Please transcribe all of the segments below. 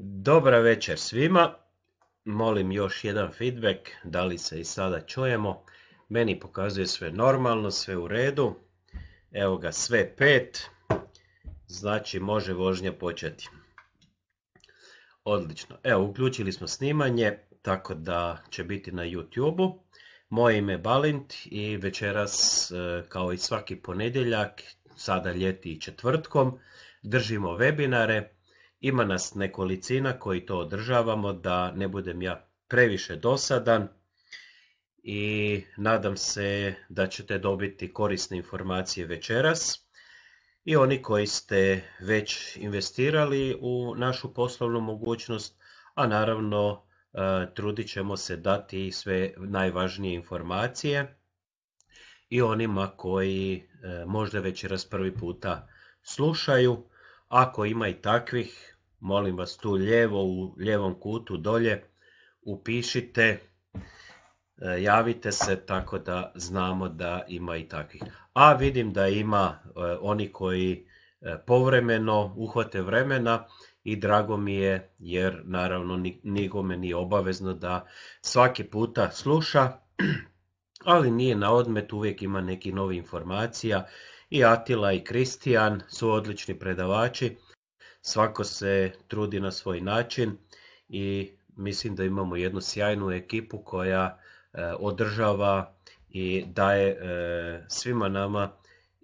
Dobra večer svima. Molim još jedan feedback, da li se i sada čujemo. Meni pokazuje sve normalno, sve u redu. Evo ga sve pet. Znači može vožnja početi. Odlično. Evo uključili smo snimanje, tako da će biti na YouTube-u. Moje ime je Balint i večeras e, kao i svaki ponedjeljak, sada ljeti i četvrtkom, držimo webinare ima nas nekolicina koji to održavamo, da ne budem ja previše dosadan i nadam se da ćete dobiti korisne informacije večeras. I oni koji ste već investirali u našu poslovnu mogućnost, a naravno e, trudit ćemo se dati sve najvažnije informacije i onima koji e, možda već raz prvi puta slušaju ako ima i takvih, molim vas tu lijevo u lijevom kutu dolje upišite, e, javite se tako da znamo da ima i takvih. A vidim da ima e, oni koji e, povremeno uhvate vremena i drago mi je jer naravno nikome nije obavezno da svaki puta sluša, ali nije na odmet, uvijek ima neki novi informacija i Atila i Kristijan su odlični predavači. Svako se trudi na svoj način i mislim da imamo jednu sjajnu ekipu koja e, održava i daje e, svima nama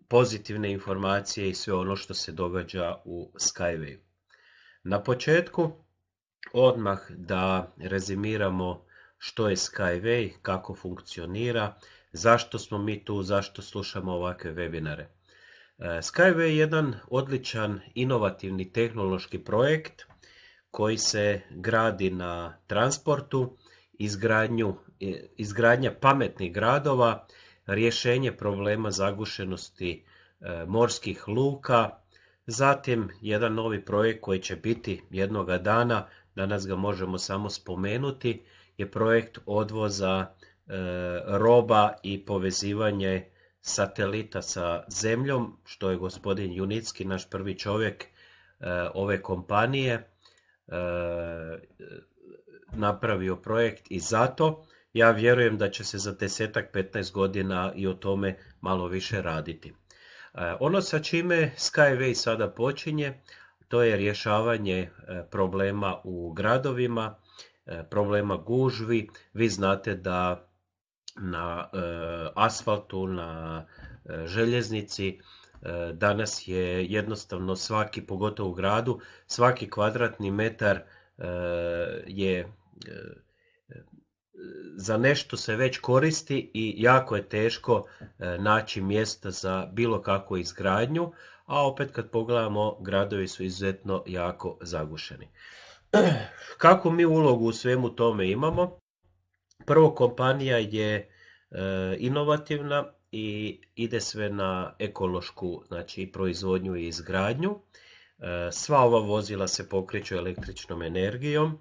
pozitivne informacije i sve ono što se događa u Skyway. Na početku odmah da rezimiramo što je Skyway, kako funkcionira, zašto smo mi tu, zašto slušamo ovakve webinare. E, Skyway je jedan odličan inovativni tehnološki projekt koji se gradi na transportu, e, izgradnja pametnih gradova, rješenje problema zagušenosti e, morskih luka, zatim jedan novi projekt koji će biti jednoga dana, danas ga možemo samo spomenuti, je projekt odvoza E, roba i povezivanje satelita sa zemljom, što je gospodin Junicki, naš prvi čovjek e, ove kompanije, e, napravio projekt i zato ja vjerujem da će se za desetak 15 godina i o tome malo više raditi. Ono sa čime Skyway sada počinje, to je rješavanje problema u gradovima, problema gužvi. Vi znate da na eh, asfaltu, na eh, željeznici. Eh, danas je jednostavno svaki, pogotovo u gradu, svaki kvadratni metar je za nešto se već koristi i jako je teško naći mjesta za bilo kakvu izgradnju, a opet kad pogledamo gradovi su izuzetno jako zagušeni. Kako mi ulogu u svemu tome imamo? Prvo, kompanija je e, inovativna i ide sve na ekološku znači, proizvodnju i izgradnju. E, sva ova vozila se pokreću električnom energijom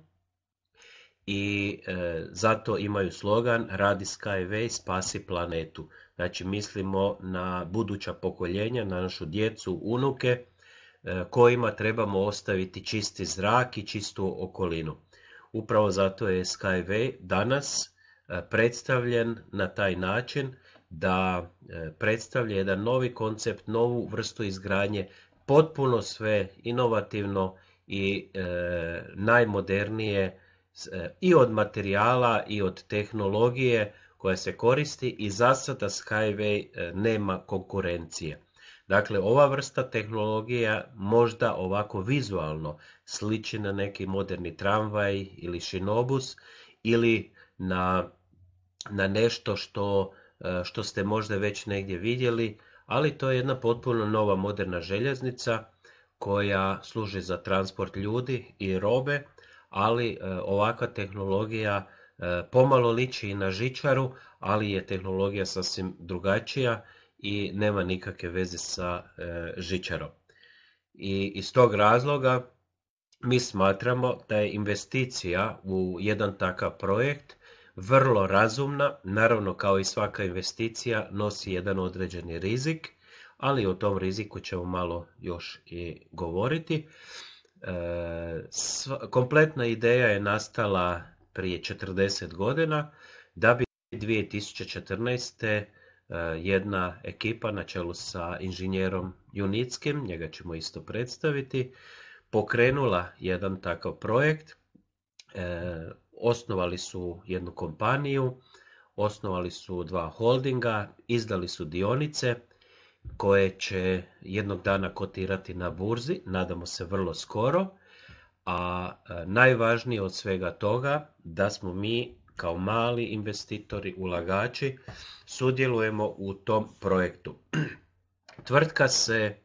i e, zato imaju slogan Radi Skyway, spasi planetu. Znači mislimo na buduća pokoljenja, na našu djecu, unuke kojima trebamo ostaviti čisti zrak i čistu okolinu. Upravo zato je Skyway danas e, predstavljen na taj način da e, predstavlja jedan novi koncept, novu vrstu izgradnje, potpuno sve inovativno i e, najmodernije i od materijala i od tehnologije koja se koristi i zasada Skyway nema konkurencije. Dakle, ova vrsta tehnologija možda ovako vizualno sliči na neki moderni tramvaj ili šinobus ili na, na nešto što, e, što ste možda već negdje vidjeli, ali to je jedna potpuno nova moderna željeznica koja služi za transport ljudi i robe, ali e, ovakva tehnologija e, pomalo liči i na žičaru, ali je tehnologija sasvim drugačija i nema nikakve veze sa e, žičarom. I iz tog razloga mi smatramo da je investicija u jedan takav projekt vrlo razumna, naravno kao i svaka investicija nosi jedan određeni rizik, ali o tom riziku ćemo malo još i govoriti. E, kompletna ideja je nastala prije 40 godina da bi 2014 E, jedna ekipa na čelu sa inženjerom Junickim, njega ćemo isto predstaviti, pokrenula jedan takav projekt, e, osnovali su jednu kompaniju, osnovali su dva holdinga, izdali su dionice koje će jednog dana kotirati na burzi, nadamo se vrlo skoro, a e, najvažnije od svega toga da smo mi kao mali investitori, ulagači, sudjelujemo u tom projektu. Tvrtka se e,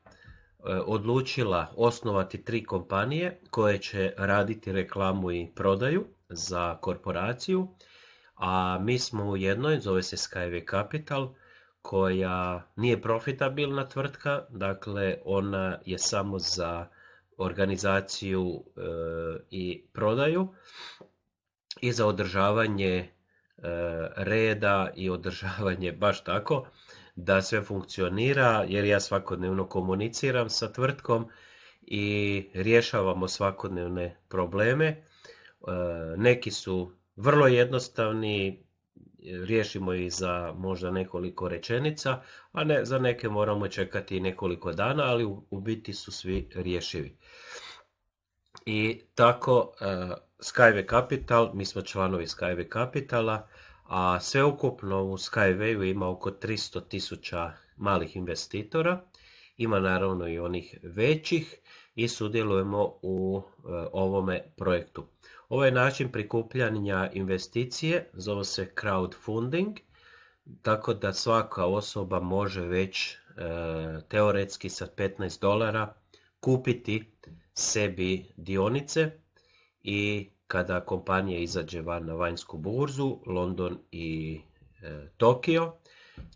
odlučila osnovati tri kompanije koje će raditi reklamu i prodaju za korporaciju, a mi smo u jednoj, zove se Skyway Capital, koja nije profitabilna tvrtka, dakle ona je samo za organizaciju e, i prodaju i za održavanje e, reda i održavanje baš tako da sve funkcionira jer ja svakodnevno komuniciram sa tvrtkom i rješavamo svakodnevne probleme. E, neki su vrlo jednostavni, riješimo ih za možda nekoliko rečenica, a ne, za neke moramo čekati nekoliko dana, ali u biti su svi rješivi. I tako e, Skyway Capital, mi smo članovi Skyway Capitala, a sveukupno u Skywayu ima oko 300 tisuća malih investitora. Ima naravno i onih većih i sudjelujemo u e, ovome projektu. Ovo je način prikupljanja investicije, zove se crowdfunding, tako da svaka osoba može već e, teoretski sa 15 dolara kupiti sebi dionice i kada kompanija izađe van na vanjsku burzu, London i e, Tokio,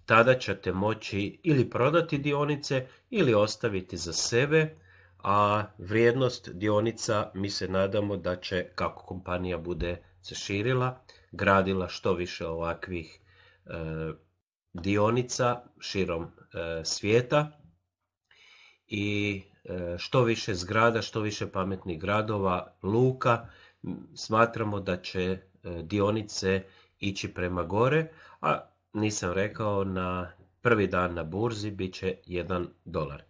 tada ćete moći ili prodati dionice ili ostaviti za sebe, a vrijednost dionica mi se nadamo da će kako kompanija bude se širila, gradila što više ovakvih e, dionica širom e, svijeta i E, što više zgrada, što više pametnih gradova, luka, smatramo da će e, dionice ići prema gore, a nisam rekao na prvi dan na burzi bit će 1 dolar.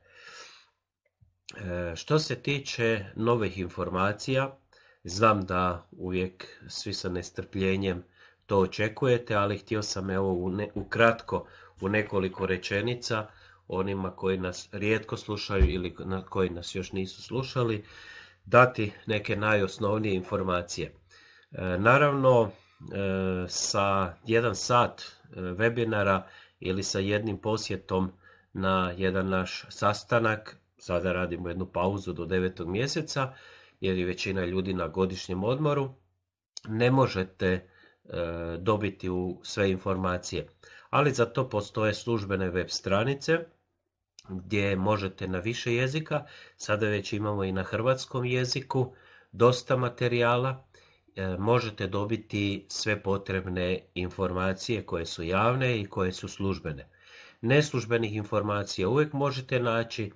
E, što se tiče novih informacija, znam da uvijek svi sa nestrpljenjem to očekujete, ali htio sam evo ukratko kratko, u nekoliko rečenica onima koji nas rijetko slušaju ili na koji nas još nisu slušali, dati neke najosnovnije informacije. E, naravno, e, sa jedan sat e, webinara ili sa jednim posjetom na jedan naš sastanak, sada radimo jednu pauzu do devetog mjeseca, jer je većina ljudi na godišnjem odmoru, ne možete dobiti u sve informacije. Ali za to postoje službene web stranice gdje možete na više jezika. Sada već imamo i na hrvatskom jeziku dosta materijala. E, možete dobiti sve potrebne informacije koje su javne i koje su službene. Neslužbenih informacija uvijek možete naći, e,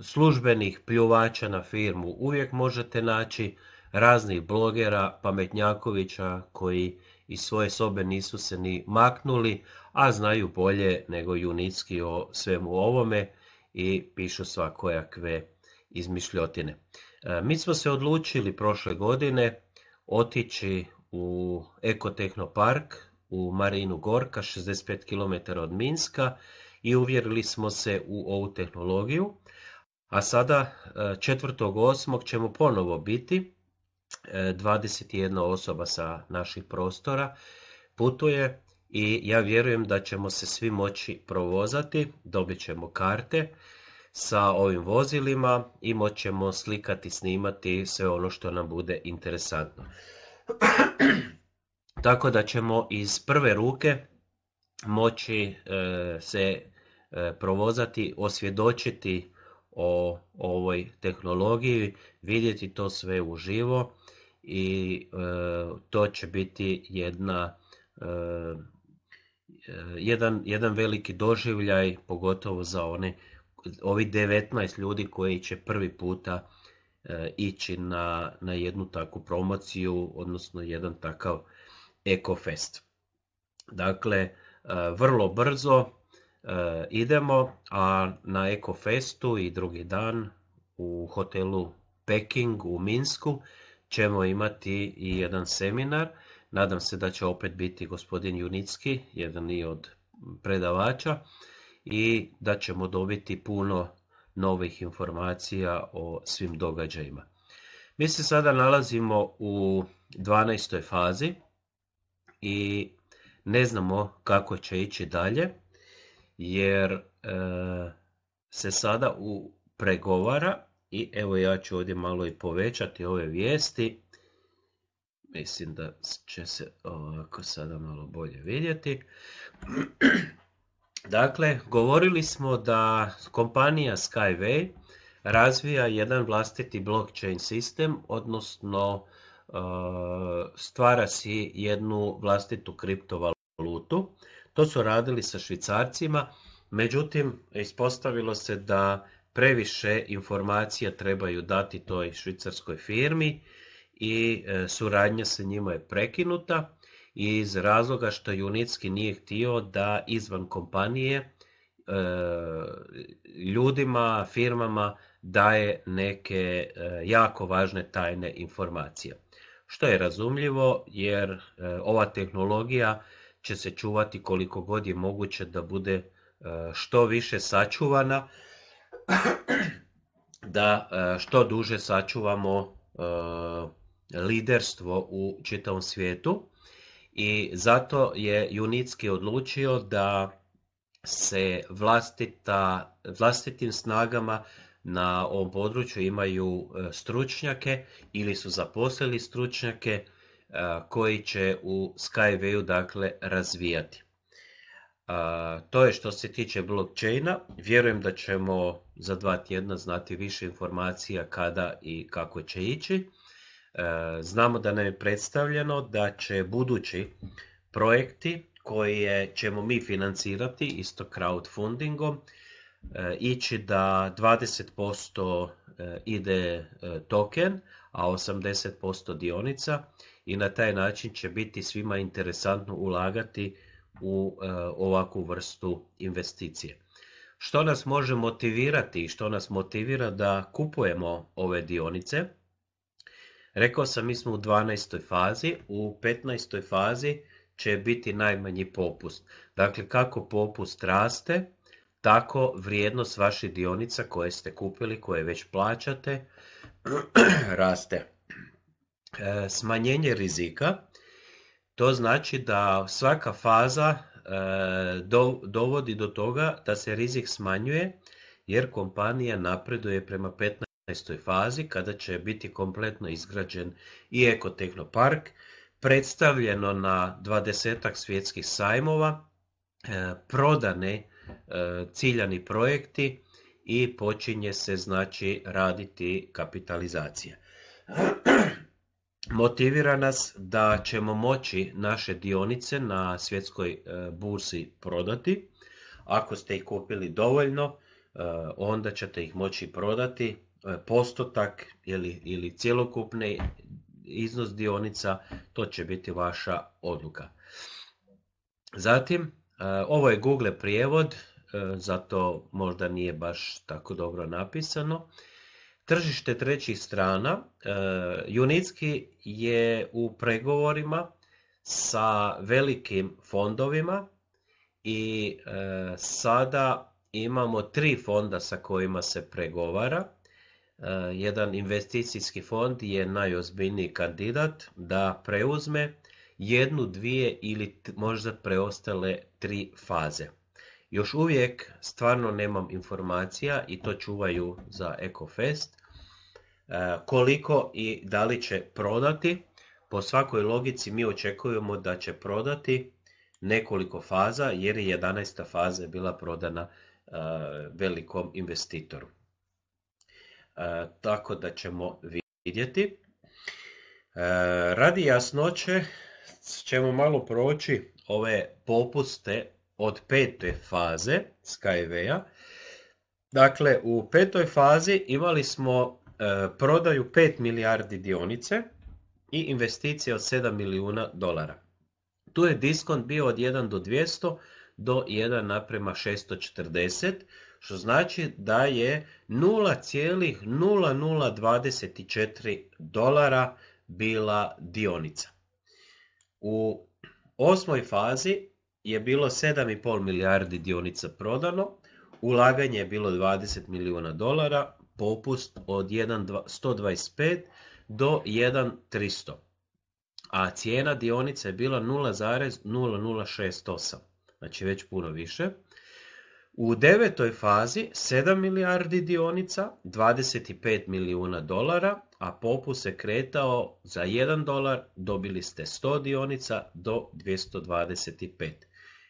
službenih pljuvača na firmu uvijek možete naći, raznih blogera, pametnjakovića koji iz svoje sobe nisu se ni maknuli, a znaju bolje nego Junicki o svemu ovome i pišu svakojakve izmišljotine. E, mi smo se odlučili prošle godine otići u Ekotehnopark u Marinu Gorka, 65 km od Minska i uvjerili smo se u ovu tehnologiju. A sada 4.8. E, ćemo ponovo biti 21 osoba sa naših prostora putuje i ja vjerujem da ćemo se svi moći provozati, dobit ćemo karte sa ovim vozilima i moćemo slikati, snimati sve ono što nam bude interesantno. Tako da ćemo iz prve ruke moći e, se e, provozati, osvjedočiti o ovoj tehnologiji, vidjeti to sve uživo i e, to će biti jedna e, e, jedan, jedan veliki doživljaj, pogotovo za one, ovi 19 ljudi koji će prvi puta ići na, na jednu takvu promociju, odnosno jedan takav ekofest. Dakle, vrlo brzo idemo, a na ekofestu i drugi dan u hotelu Peking u Minsku ćemo imati i jedan seminar. Nadam se da će opet biti gospodin Junicki, jedan i od predavača i da ćemo dobiti puno novih informacija o svim događajima. Mi se sada nalazimo u 12. fazi i ne znamo kako će ići dalje jer e, se sada u pregovara i evo ja ću ovdje malo i povećati ove vijesti. Mislim da će se ovako sada malo bolje vidjeti. Dakle, govorili smo da kompanija Skyway razvija jedan vlastiti blockchain sistem, odnosno e, stvara si jednu vlastitu kriptovalutu. To su radili sa švicarcima, međutim, ispostavilo se da previše informacija trebaju dati toj švicarskoj firmi i e, suradnja sa njima je prekinuta iz razloga što Junitski nije htio da izvan kompanije e, ljudima, firmama daje neke e, jako važne tajne informacije. Što je razumljivo jer ova tehnologija će se čuvati koliko god je moguće da bude što više sačuvana da e, što duže sačuvamo e, liderstvo u čitavom svijetu i zato je Junitski odlučio da se vlastita, vlastitim snagama na ovom području imaju e, stručnjake ili su zaposlili stručnjake koji će u Skyway-u dakle razvijati to je što se tiče blockchaina. Vjerujem da ćemo za dva tjedna znati više informacija kada i kako će ići. E, znamo da nam je predstavljeno da će budući projekti koje ćemo mi financirati isto crowdfundingom e, ići da 20% e, ide token, a 80% dionica i na taj način će biti svima interesantno ulagati u e, ovakvu vrstu investicije. Što nas može motivirati i što nas motivira da kupujemo ove dionice? Rekao sam, mi smo u 12. fazi, u 15. fazi će biti najmanji popust. Dakle, kako popust raste, tako vrijednost vaših dionica koje ste kupili, koje već plaćate, raste. E, smanjenje rizika to znači da svaka faza e, dovodi do toga da se rizik smanjuje jer kompanija napreduje prema 15. fazi kada će biti kompletno izgrađen i ekotehnopark, predstavljeno na 20 svjetskih sajmova, e, prodane e, ciljani projekti i počinje se znači raditi kapitalizacija. motivira nas da ćemo moći naše dionice na svjetskoj e, bursi prodati. Ako ste ih kupili dovoljno, e, onda ćete ih moći prodati e, postotak ili, ili cjelokupni iznos dionica, to će biti vaša odluka. Zatim, ovo je Google prijevod, zato možda nije baš tako dobro napisano tržište trećih strana, e, Junitski je u pregovorima sa velikim fondovima i e, sada imamo tri fonda sa kojima se pregovara. E, jedan investicijski fond je najozbiljniji kandidat da preuzme jednu, dvije ili možda preostale tri faze. Još uvijek stvarno nemam informacija i to čuvaju za EcoFest e, koliko i da li će prodati. Po svakoj logici mi očekujemo da će prodati nekoliko faza jer je 11. faza je bila prodana e, velikom investitoru. E, tako da ćemo vidjeti. Radi jasnoće ćemo malo proći ove popuste od pete faze Skyway-a. Dakle, u petoj fazi imali smo e, prodaju 5 milijardi dionice i investicije od 7 milijuna dolara. Tu je diskont bio od 1 do 200 do 1 naprema 640, što znači da je 0,0024 dolara bila dionica. U osmoj fazi je bilo 7,5 milijardi dionica prodano, ulaganje je bilo 20 milijuna dolara, popust od 125 do 1,300, a cijena dionica je bila 0,0068, znači već puno više. U devetoj fazi 7 milijardi dionica, 25 milijuna dolara, a popus se kretao za 1 dolar, dobili ste 100 dionica do 225.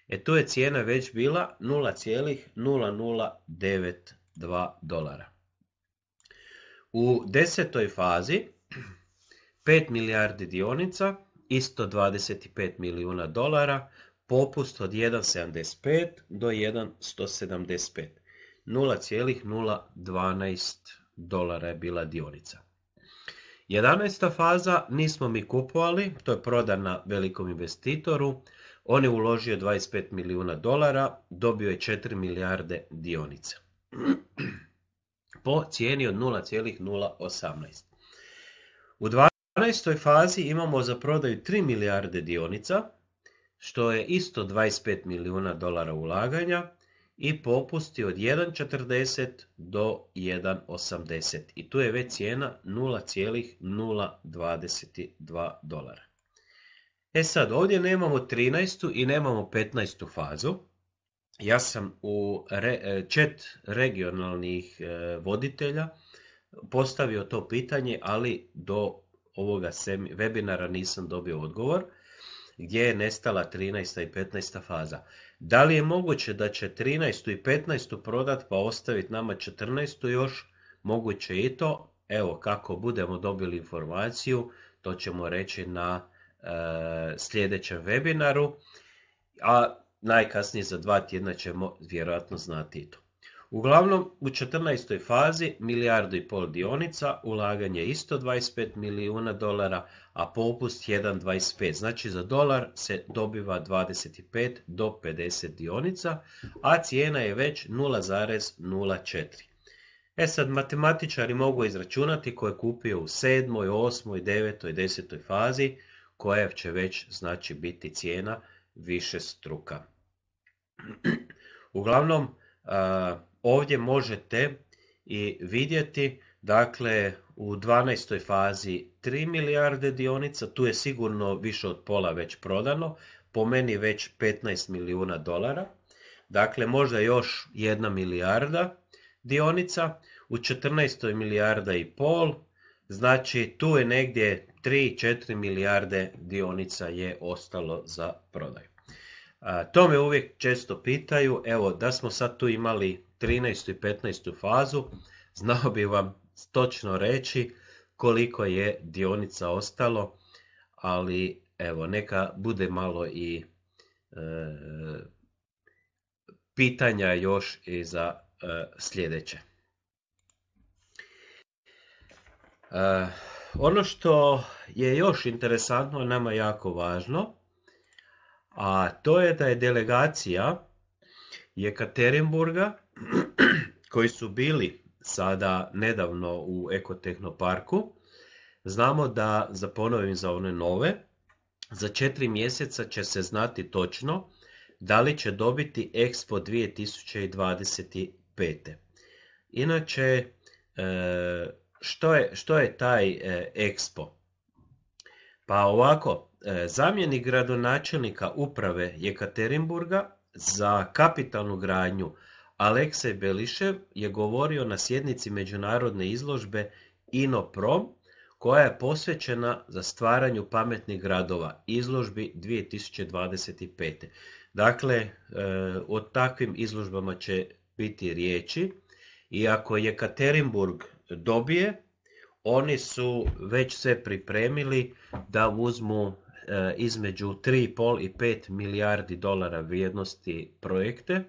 E tu je cijena već bila 0,0092 dolara. U desetoj fazi 5 milijardi dionica i 125 milijuna dolara, popust od 1,75 do 1,175. 0,012 dolara je bila dionica. 11. faza nismo mi kupovali, to je prodana velikom investitoru on je uložio 25 milijuna dolara, dobio je 4 milijarde dionica. po cijeni od 0,018. U 12. fazi imamo za prodaju 3 milijarde dionica, što je isto 25 milijuna dolara ulaganja i popusti od 1,40 do 1,80 i tu je već cijena 0,022 dolara. E sad, ovdje nemamo 13. i nemamo 15. fazu. Ja sam u re, e, regionalnih e, voditelja postavio to pitanje, ali do ovoga webinara nisam dobio odgovor gdje je nestala 13. i 15. faza. Da li je moguće da će 13. i 15. prodat pa ostaviti nama 14. još? Moguće i to. Evo kako budemo dobili informaciju, to ćemo reći na E, sljedećem webinaru, a najkasnije za dva tjedna ćemo vjerojatno znati i to. Uglavnom, u 14. fazi milijardu i pol dionica, ulaganje isto 25 milijuna dolara, a popust 1,25. Znači za dolar se dobiva 25 do 50 dionica, a cijena je već 0,04. E sad, matematičari mogu izračunati ko je kupio u 7., 8., 9., 10. fazi, koja će već znači biti cijena više struka. Uglavnom, ovdje možete i vidjeti, dakle, u 12. fazi 3 milijarde dionica, tu je sigurno više od pola već prodano, po meni već 15 milijuna dolara, dakle možda još jedna milijarda dionica, u 14. milijarda i pol, Znači tu je negdje 3-4 milijarde dionica je ostalo za prodaju. to me uvijek često pitaju, evo da smo sad tu imali 13. i 15. fazu, znao bi vam točno reći koliko je dionica ostalo, ali evo neka bude malo i e, pitanja još i za e, sljedeće. Eh, ono što je još interesantno, nama jako važno, a to je da je delegacija Jekaterinburga, koji su bili sada nedavno u Ekotehnoparku, znamo da, za ponovim za one nove, za četiri mjeseca će se znati točno da li će dobiti Expo 2025. Inače, eh, što je, što je taj ekspo? EXPO? Pa ovako, e, zamjenik gradonačelnika uprave Jekaterinburga za kapitalnu gradnju Aleksej Belišev je govorio na sjednici međunarodne izložbe INOPROM koja je posvećena za stvaranju pametnih gradova izložbi 2025. Dakle, e, o takvim izložbama će biti riječi. I ako je Katerinburg dobije, oni su već se pripremili da uzmu e, između 3,5 i 5 milijardi dolara vrijednosti projekte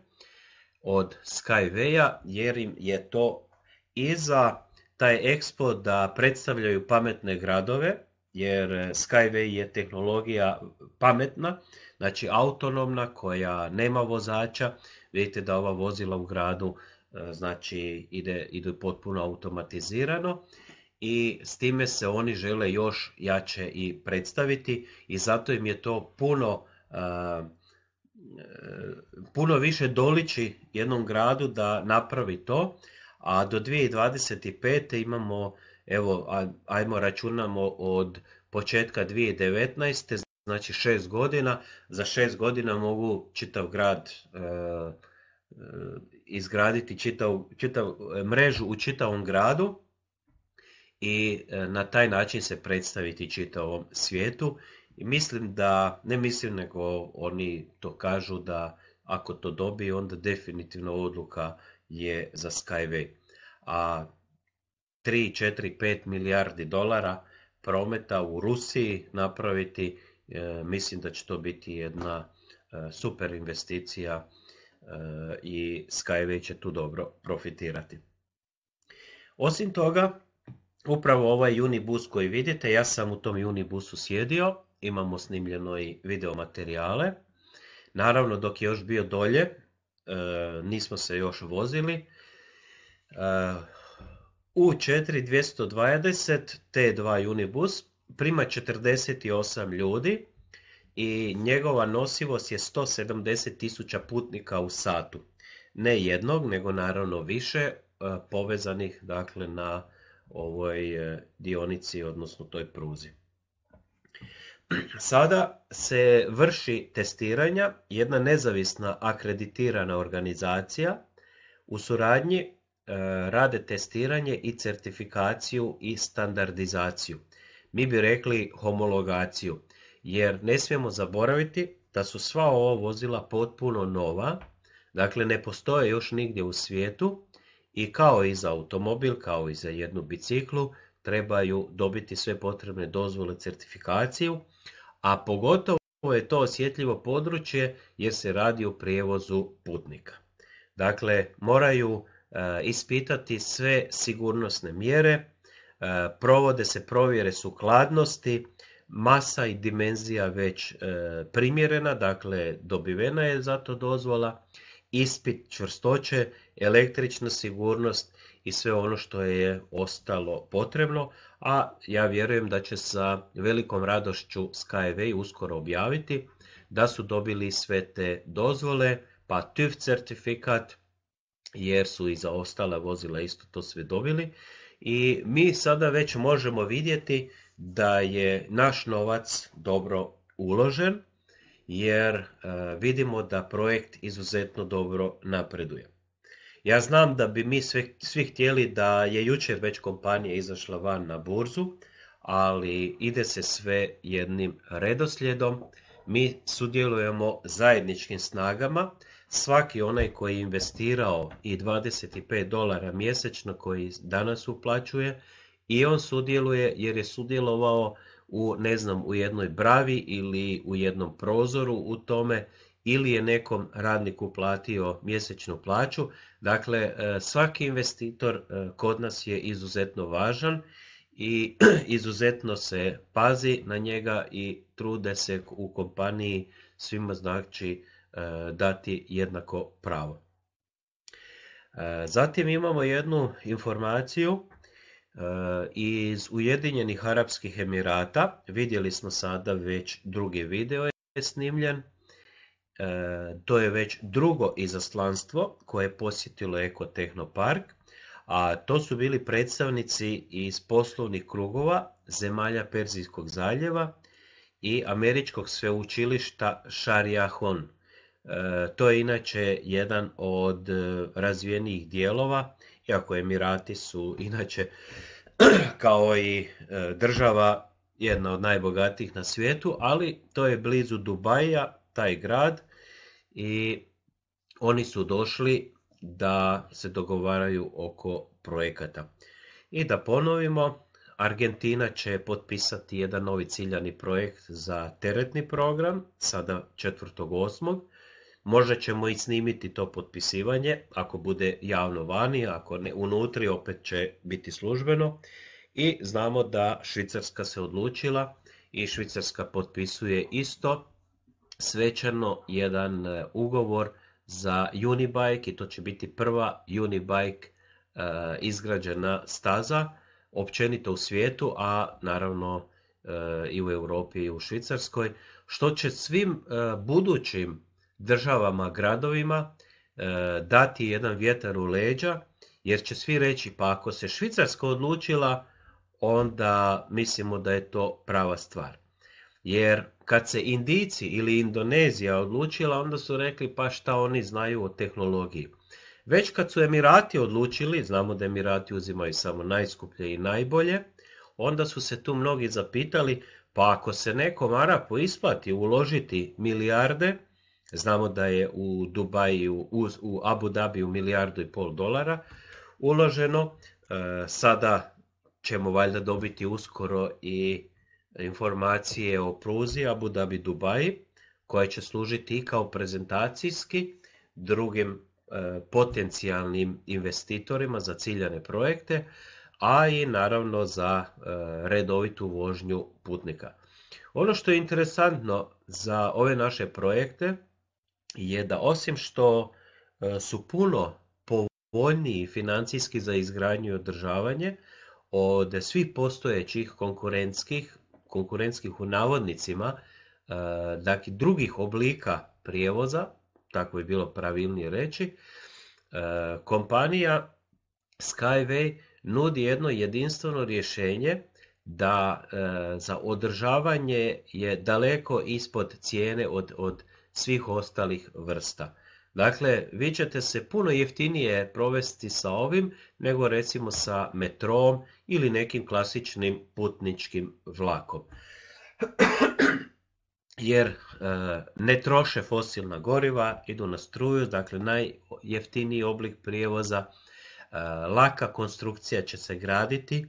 od Skywaya jer im je to i za taj ekspo da predstavljaju pametne gradove jer Skyway je tehnologija pametna, znači autonomna koja nema vozača. Vidite da ova vozila u gradu E, znači ide, ide potpuno automatizirano i s time se oni žele još jače i predstaviti i zato im je to puno e, e, puno više doliči jednom gradu da napravi to, a do 2025. imamo, evo, ajmo računamo od početka 2019. znači šest godina, za šest godina mogu čitav grad izgraditi čitav, čitav e, mrežu u čitavom gradu i e, na taj način se predstaviti čitavom svijetu. I mislim da, ne mislim nego oni to kažu da ako to dobije onda definitivno odluka je za Skyway. A 3, 4, 5 milijardi dolara prometa u Rusiji napraviti, e, mislim da će to biti jedna super investicija i Skyway će tu dobro profitirati. Osim toga, upravo ovaj Unibus koji vidite, ja sam u tom Unibusu sjedio, imamo snimljeno i video materijale. Naravno, dok je još bio dolje, e, nismo se još vozili. E, u 4220 T2 Unibus prima 48 ljudi, i njegova nosivost je 170 tisuća putnika u satu. Ne jednog, nego naravno više e, povezanih dakle, na ovoj e, dionici, odnosno toj pruzi. Sada se vrši testiranja jedna nezavisna akreditirana organizacija u suradnji e, rade testiranje i certifikaciju i standardizaciju. Mi bi rekli homologaciju jer ne smijemo zaboraviti da su sva ova vozila potpuno nova, dakle ne postoje još nigdje u svijetu i kao i za automobil, kao i za jednu biciklu, trebaju dobiti sve potrebne dozvole certifikaciju, a pogotovo je to osjetljivo područje jer se radi o prijevozu putnika. Dakle, moraju e, ispitati sve sigurnosne mjere, e, provode se provjere sukladnosti, masa i dimenzija već e, primjerena, dakle dobivena je zato dozvola, ispit čvrstoće, električna sigurnost i sve ono što je ostalo potrebno, a ja vjerujem da će sa velikom radošću Skyway uskoro objaviti da su dobili sve te dozvole, pa TÜV certifikat, jer su i za ostala vozila isto to sve dobili. I mi sada već možemo vidjeti da je naš novac dobro uložen jer e, vidimo da projekt izuzetno dobro napreduje. Ja znam da bi mi svi htjeli da je jučer već kompanija izašla van na burzu, ali ide se sve jednim redoslijedom. Mi sudjelujemo zajedničkim snagama. Svaki onaj koji je investirao i 25 dolara mjesečno koji danas uplaćuje, i on sudjeluje jer je sudjelovao u ne znam u jednoj bravi ili u jednom prozoru u tome ili je nekom radniku platio mjesečnu plaću. Dakle, e, svaki investitor e, kod nas je izuzetno važan i izuzetno se pazi na njega i trude se u kompaniji svima znači e, dati jednako pravo. Zatim imamo jednu informaciju E, iz Ujedinjenih Arapskih Emirata vidjeli smo sada već drugi video je snimljen. E, to je već drugo izaslanstvo koje je posjetilo Eko Tehnopark, a to su bili predstavnici iz poslovnih krugova zemalja Perzijskog zaljeva i Američkog sveučilišta Šarijahon. E, to je inače jedan od razvijenijih dijelova iako Emirati su inače kao i e, država jedna od najbogatijih na svijetu, ali to je blizu Dubaja, taj grad i oni su došli da se dogovaraju oko projekata. I da ponovimo, Argentina će potpisati jedan novi ciljani projekt za teretni program, sada 4.8. Možda ćemo i snimiti to potpisivanje, ako bude javno vani, ako ne unutri opet će biti službeno. I znamo da Švicarska se odlučila i Švicarska potpisuje isto svečano jedan e, ugovor za Unibike i to će biti prva Unibike e, izgrađena staza općenito u svijetu, a naravno e, i u Europi i u Švicarskoj, što će svim budućim državama, gradovima e, dati jedan vjetar u leđa, jer će svi reći pa ako se Švicarska odlučila, onda mislimo da je to prava stvar. Jer kad se Indijci ili Indonezija odlučila, onda su rekli pa šta oni znaju o tehnologiji. Već kad su Emirati odlučili, znamo da Emirati uzimaju samo najskuplje i najbolje, onda su se tu mnogi zapitali, pa ako se nekom Arapu isplati uložiti milijarde, Znamo da je u Dubaju, u Abu u milijardu i pol dolara uloženo. E, sada ćemo valjda dobiti uskoro i informacije o pruzi Abu Dhabi dubai koja će služiti i kao prezentacijski drugim e, potencijalnim investitorima za ciljane projekte, a i naravno za e, redovitu vožnju putnika. Ono što je interesantno za ove naše projekte je da osim što e, su puno povoljniji financijski za izgradnju i održavanje od svih postojećih konkurentskih, konkurentskih u navodnicima, dakle drugih oblika prijevoza, tako je bilo pravilnije reći, e, kompanija Skyway nudi jedno jedinstveno rješenje da za održavanje je daleko ispod cijene od, od svih ostalih vrsta. Dakle, vi ćete se puno jeftinije provesti sa ovim nego recimo sa metrom ili nekim klasičnim putničkim vlakom. Jer e, ne troše fosilna goriva, idu na struju, dakle najjeftiniji oblik prijevoza. E, laka konstrukcija će se graditi, e,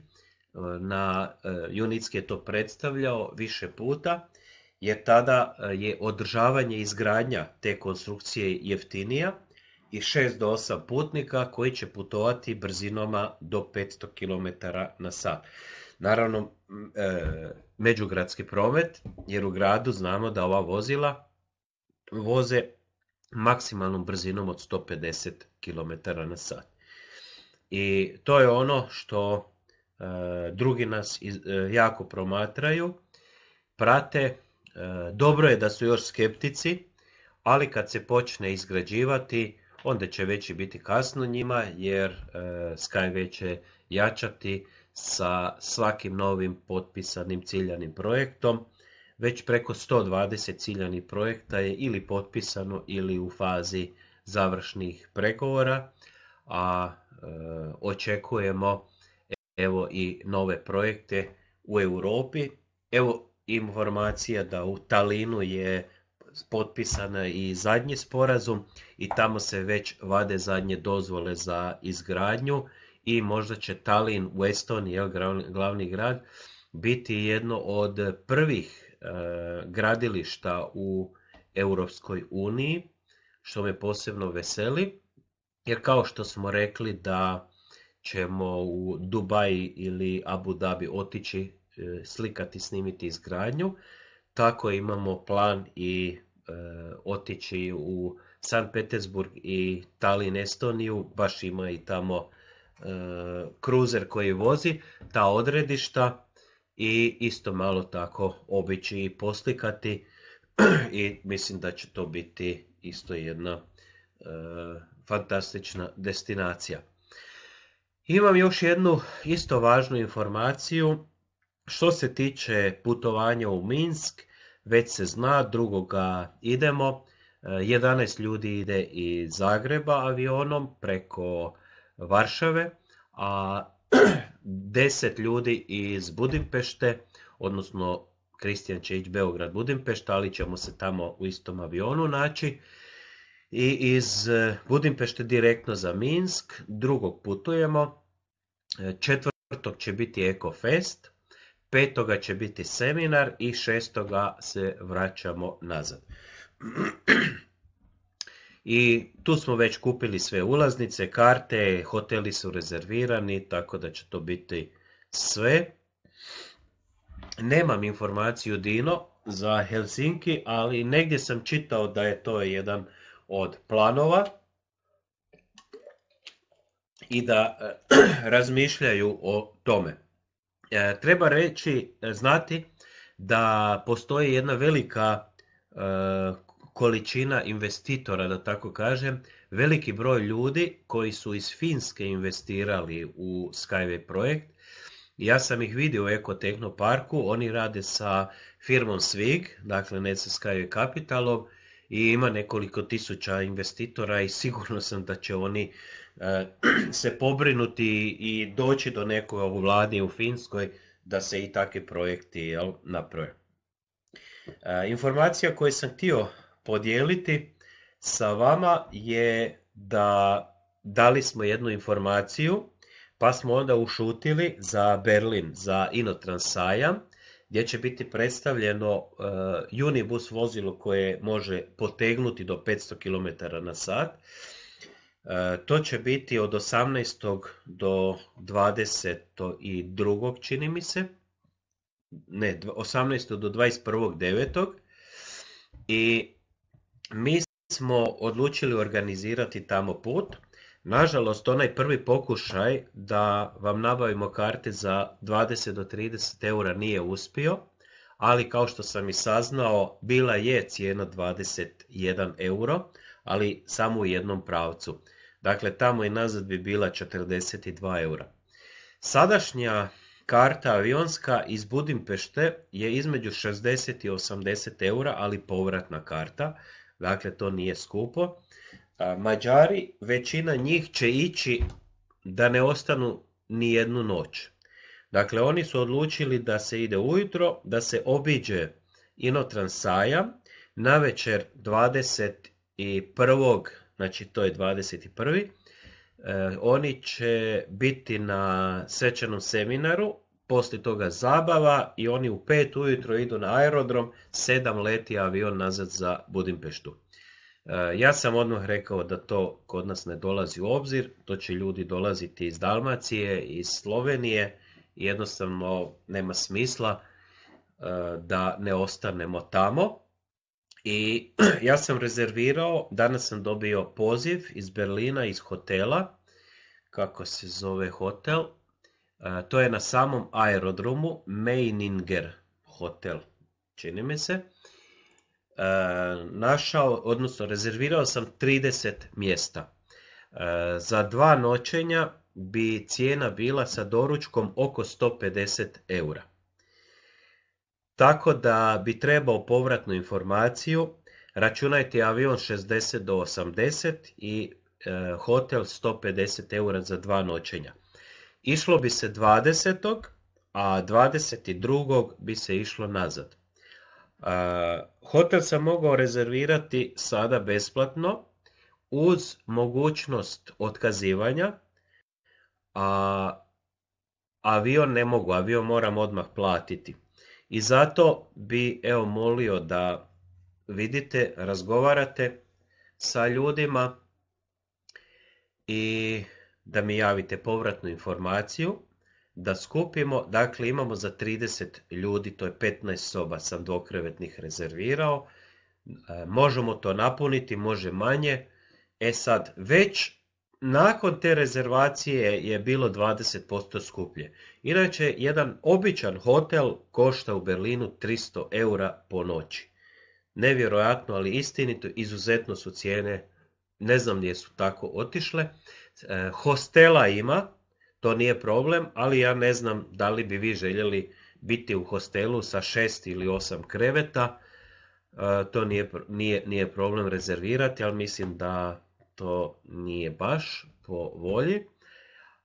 na Junitski je to predstavljao više puta jer tada e, je održavanje i izgradnja te konstrukcije jeftinija i 6 do 8 putnika koji će putovati brzinoma do 500 km na sat. Naravno, e, međugradski promet, jer u gradu znamo da ova vozila voze maksimalnom brzinom od 150 km na sat. I to je ono što e, drugi nas jako promatraju, prate E, dobro je da su još skeptici, ali kad se počne izgrađivati, onda će već i biti kasno njima, jer e, Skyway će jačati sa svakim novim potpisanim ciljanim projektom. Već preko 120 ciljanih projekta je ili potpisano ili u fazi završnih pregovora, a e, očekujemo evo i nove projekte u Europi. Evo informacija da u Talinu je potpisana i zadnji sporazum i tamo se već vade zadnje dozvole za izgradnju i možda će Talin, u Estoniji, glavni grad, biti jedno od prvih e, gradilišta u Europskoj uniji, što me posebno veseli, jer kao što smo rekli da ćemo u Dubaji ili Abu Dhabi otići E, slikati, snimiti izgradnju. Tako imamo plan i e, otići u San Petersburg i Tallinn, Estoniju, baš ima i tamo e, kruzer koji vozi, ta odredišta i isto malo tako obići i poslikati i mislim da će to biti isto jedna fantastična destinacija. Imam još jednu isto važnu informaciju što se tiče putovanja u Minsk, već se zna, drugoga idemo. 11 e, ljudi ide iz Zagreba avionom preko Varšave, a 10 ljudi iz Budimpešte, odnosno Kristijan će ići Beograd Budimpešta, ali ćemo se tamo u istom avionu naći. I iz e, Budimpešte direktno za Minsk, drugog putujemo, e, četvrtog će biti EcoFest, Petoga će biti seminar i šestoga se vraćamo nazad. I tu smo već kupili sve ulaznice, karte, hoteli su rezervirani, tako da će to biti sve. Nemam informaciju Dino za Helsinki, ali negdje sam čitao da je to jedan od planova i da eh, razmišljaju o tome. E, treba reći, e, znati da postoji jedna velika e, količina investitora, da tako kažem, veliki broj ljudi koji su iz Finske investirali u Skyway projekt. Ja sam ih vidio u tehno parku, oni rade sa firmom Svig, dakle ne sa Skyway Capitalom i ima nekoliko tisuća investitora i sigurno sam da će oni Eh, se pobrinuti i doći do nekoj u vladi u Finskoj da se i takvi projekti naprave. Eh, informacija koju sam htio podijeliti sa vama je da dali smo jednu informaciju pa smo onda ušutili za Berlin, za Inotransaja gdje će biti predstavljeno uh, Unibus vozilo koje može potegnuti do 500 km na sat. E, to će biti od 18. do 22. čini mi se. Ne, 18. do 21.9. I mi smo odlučili organizirati tamo put. Nažalost, onaj prvi pokušaj da vam nabavimo karte za 20 do 30 eura nije uspio, ali kao što sam i saznao, bila je cijena 21 euro ali samo u jednom pravcu. Dakle, tamo i nazad bi bila 42 eura. Sadašnja karta avionska iz Budimpešte je između 60 i 80 eura, ali povratna karta, dakle to nije skupo. Mađari, većina njih će ići da ne ostanu ni jednu noć. Dakle, oni su odlučili da se ide ujutro, da se obiđe Inotransaja na večer 20 i prvog, znači to je 21. E, oni će biti na svečanom seminaru, poslije toga zabava i oni u pet ujutro idu na aerodrom, sedam leti avion nazad za Budimpeštu. E, ja sam odmah rekao da to kod nas ne dolazi u obzir, to će ljudi dolaziti iz Dalmacije, iz Slovenije, jednostavno nema smisla e, da ne ostanemo tamo i ja sam rezervirao, danas sam dobio poziv iz Berlina, iz hotela, kako se zove hotel. To je na samom aerodromu Meininger hotel, čini mi se. Našao, odnosno rezervirao sam 30 mjesta. Za dva noćenja bi cijena bila sa doručkom oko 150 eura. Tako da bi trebao povratnu informaciju, računajte avion 60 do 80 i e, hotel 150 eura za dva noćenja. Išlo bi se 20. a 22. bi se išlo nazad. E, hotel sam mogao rezervirati sada besplatno uz mogućnost otkazivanja, a avion ne mogu, avion moram odmah platiti. I zato bi evo molio da vidite, razgovarate sa ljudima i da mi javite povratnu informaciju da skupimo, dakle imamo za 30 ljudi, to je 15 soba sam dvokrevetnih rezervirao, e, možemo to napuniti, može manje, e sad već nakon te rezervacije je bilo 20% skuplje. Inače, jedan običan hotel košta u Berlinu 300 eura po noći. Nevjerojatno, ali istinito, izuzetno su cijene, ne znam gdje su tako otišle. E, hostela ima, to nije problem, ali ja ne znam da li bi vi željeli biti u hostelu sa šest ili 8 kreveta. E, to nije, nije, nije problem rezervirati, ali mislim da to nije baš po volji.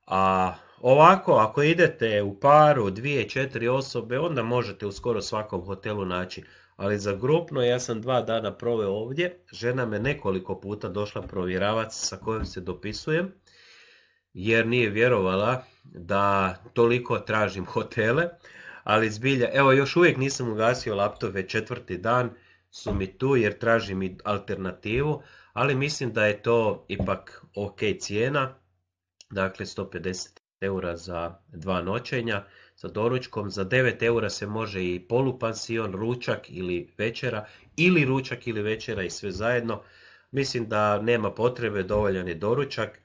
A ovako, ako idete u paru, dvije, četiri osobe, onda možete u skoro svakom hotelu naći. Ali za grupno, ja sam dva dana proveo ovdje, žena me nekoliko puta došla provjeravati sa kojom se dopisujem, jer nije vjerovala da toliko tražim hotele, ali zbilja, evo još uvijek nisam ugasio laptop već četvrti dan, su mi tu jer tražim i alternativu, ali mislim da je to ipak ok cijena, dakle 150 eura za dva noćenja sa doručkom, za 9 eura se može i polupansion, ručak ili večera, ili ručak ili večera i sve zajedno. Mislim da nema potrebe, dovoljan je doručak,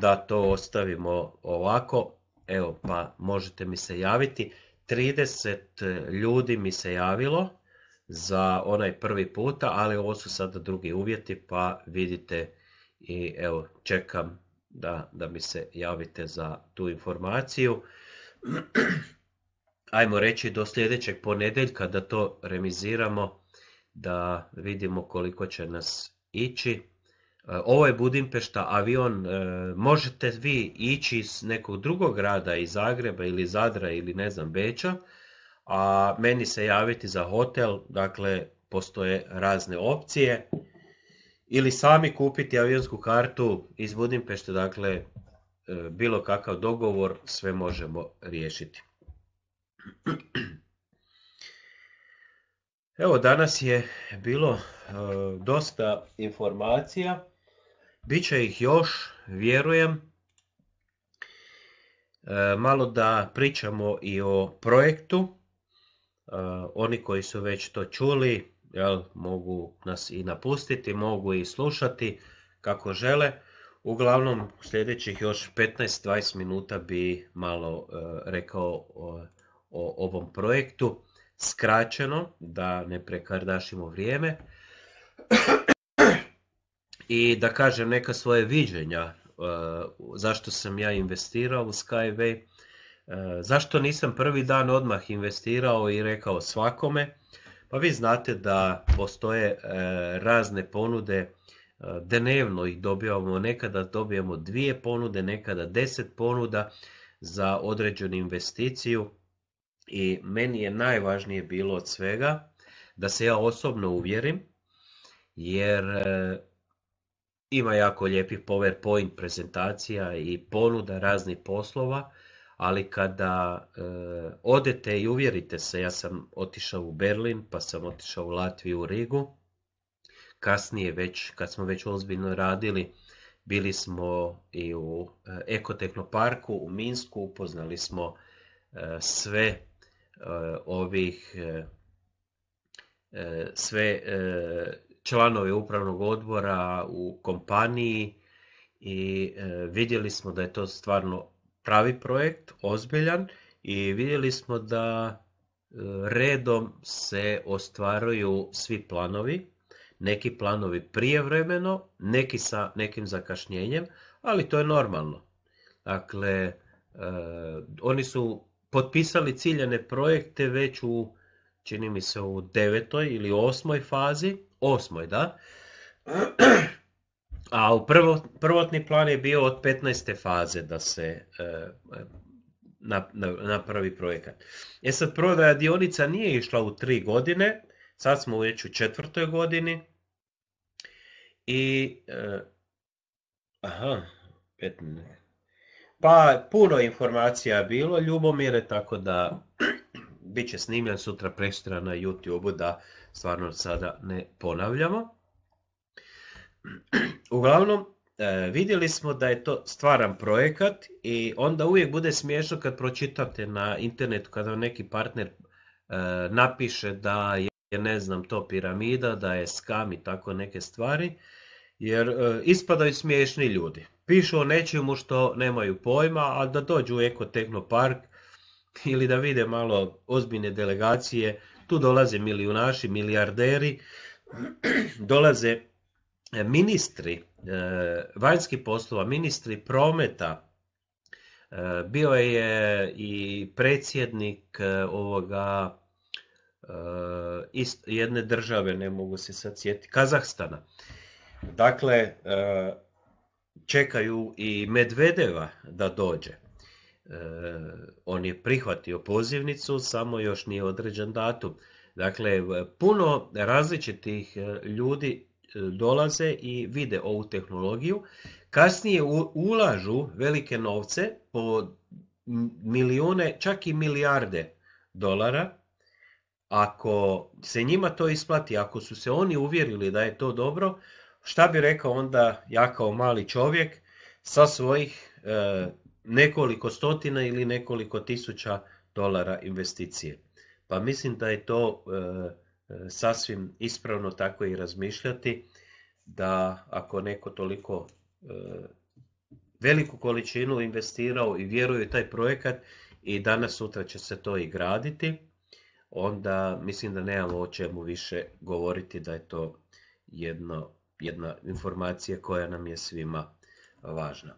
da to ostavimo ovako, evo pa možete mi se javiti. 30 ljudi mi se javilo, za onaj prvi puta, ali ovo su sada drugi uvjeti, pa vidite i evo čekam da, da mi se javite za tu informaciju. Ajmo reći do sljedećeg ponedjeljka da to remiziramo, da vidimo koliko će nas ići. E, ovo je Budimpešta avion, e, možete vi ići iz nekog drugog grada, iz Zagreba ili Zadra ili ne znam Beća, a meni se javiti za hotel, dakle postoje razne opcije, ili sami kupiti avionsku kartu iz Budimpešte, dakle e, bilo kakav dogovor, sve možemo riješiti. Evo danas je bilo e, dosta informacija, Biće ih još, vjerujem. E, malo da pričamo i o projektu Eh, oni koji su već to čuli jel, mogu nas i napustiti, mogu i slušati kako žele. Uglavnom sljedećih još 15-20 minuta bi malo eh, rekao eh, o, o ovom projektu. Skraćeno, da ne prekardašimo vrijeme. I da kažem neka svoje viđenja zašto sam ja investirao u Skyway E, zašto nisam prvi dan odmah investirao i rekao svakome? Pa vi znate da postoje e, razne ponude e, dnevno ih dobijamo, nekada dobijamo dvije ponude, nekada deset ponuda za određenu investiciju i meni je najvažnije bilo od svega da se ja osobno uvjerim jer ima jako lijepi PowerPoint prezentacija i ponuda raznih poslova ali kada eh, odete i uvjerite se, ja sam otišao u Berlin, pa sam otišao u Latviju, u Rigu, kasnije već, kad smo već ozbiljno radili, bili smo i u eh, Ekoteknoparku u Minsku, upoznali smo eh, sve ovih sve članove upravnog odbora u kompaniji i vidjeli smo da je to stvarno pravi projekt, ozbiljan i vidjeli smo da e, redom se ostvaruju svi planovi, neki planovi prijevremeno, neki sa nekim zakašnjenjem, ali to je normalno. Dakle, e, oni su potpisali ciljene projekte već u, čini mi se, u devetoj ili osmoj fazi, osmoj, da, a u prvo, prvotni plan je bio od 15. faze da se e, na, napravi projekat. E sad, prodaja dionica nije išla u tri godine, sad smo već u četvrtoj godini i e, aha, pa puno informacija bilo, Ljubomire, tako da bit će snimljen sutra prestora na YouTube-u da stvarno sada ne ponavljamo. Uglavnom, e, vidjeli smo da je to stvaran projekat i onda uvijek bude smiješno kad pročitate na internetu kada vam neki partner e, napiše da je ne znam to piramida, da je skam i tako neke stvari jer e, ispadaju smiješni ljudi. Pišu o nečemu što nemaju pojma, a da dođu u park ili da vide malo ozbiljne delegacije, tu dolaze milijunaši, milijarderi, dolaze E, ministri e, vanjskih poslova, ministri prometa, e, bio je i predsjednik ovoga jedne države, ne mogu se sad sjetiti, Kazahstana. Dakle, čekaju i Medvedeva da dođe. On je prihvatio pozivnicu, samo još nije određen datum. Dakle, puno različitih ljudi E, dolaze i vide ovu tehnologiju. Kasnije ulažu velike novce po milijune, čak i milijarde dolara. Ako se njima to isplati, ako su se oni uvjerili da je to dobro, šta bi rekao onda ja kao mali čovjek sa svojih e, nekoliko stotina ili nekoliko tisuća dolara investicije. Pa mislim da je to e, E, sasvim ispravno tako i razmišljati da ako neko toliko e, veliku količinu investirao i vjeruje taj projekat i danas sutra će se to i graditi, onda mislim da nemamo o čemu više govoriti da je to jedno, jedna informacija koja nam je svima važna.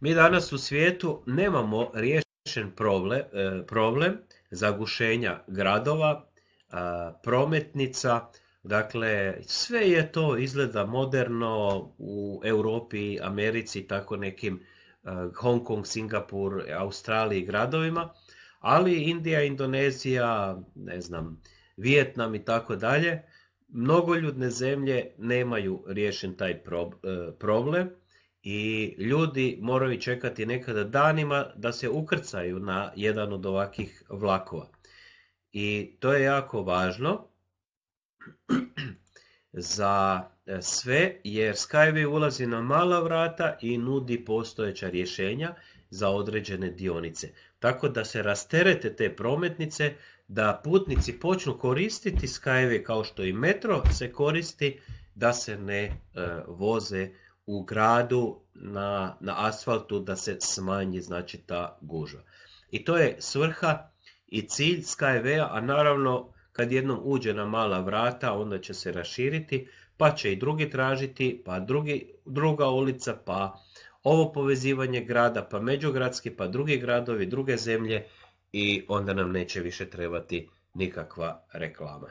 Mi danas u svijetu nemamo riješen e, problem, problem zagušenja gradova, prometnica, dakle sve je to izgleda moderno u Europi, Americi, tako nekim Hong Kong, Singapur, Australiji gradovima, ali Indija, Indonezija, ne znam, Vijetnam i tako dalje, mnogoljudne zemlje nemaju riješen taj e, problem i ljudi moraju čekati nekada danima da se ukrcaju na jedan od ovakvih vlakova. I to je jako važno za e, sve jer Skyway ulazi na mala vrata i nudi postojeća rješenja za određene dionice. Tako da se rasterete te prometnice, da putnici počnu koristiti Skyway kao što i metro se koristi, da se ne e, voze u gradu na, na asfaltu da se smanji znači ta gužva. I to je svrha i cilj Skyway-a, a naravno kad jednom uđe na mala vrata onda će se raširiti, pa će i drugi tražiti, pa drugi, druga ulica, pa ovo povezivanje grada, pa međugradski, pa drugi gradovi, druge zemlje i onda nam neće više trebati nikakva reklama.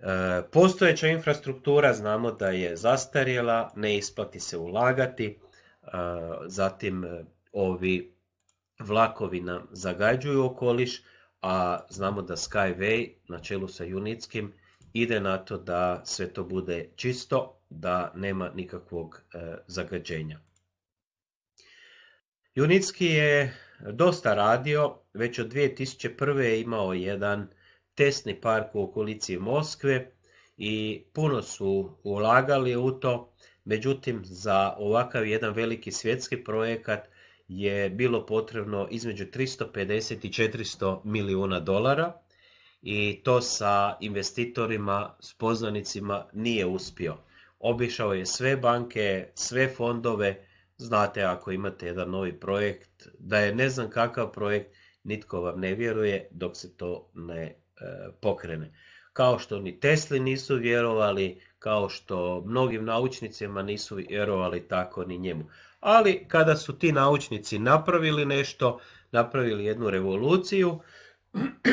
E, postojeća infrastruktura znamo da je zastarjela, ne isplati se ulagati, e, zatim e, ovi vlakovi nam zagađuju okoliš, a znamo da Skyway na čelu sa Junickim ide na to da sve to bude čisto, da nema nikakvog zagađenja. Junicki je dosta radio, već od 2001. je imao jedan tesni park u okolici Moskve i puno su ulagali u to. Međutim, za ovakav jedan veliki svjetski projekat je bilo potrebno između 350 i 400 milijuna dolara i to sa investitorima, s poznanicima nije uspio. Obišao je sve banke, sve fondove, znate ako imate jedan novi projekt, da je ne znam kakav projekt, nitko vam ne vjeruje dok se to ne E, pokrene. Kao što ni Tesli nisu vjerovali, kao što mnogim naučnicima nisu vjerovali tako ni njemu. Ali kada su ti naučnici napravili nešto, napravili jednu revoluciju,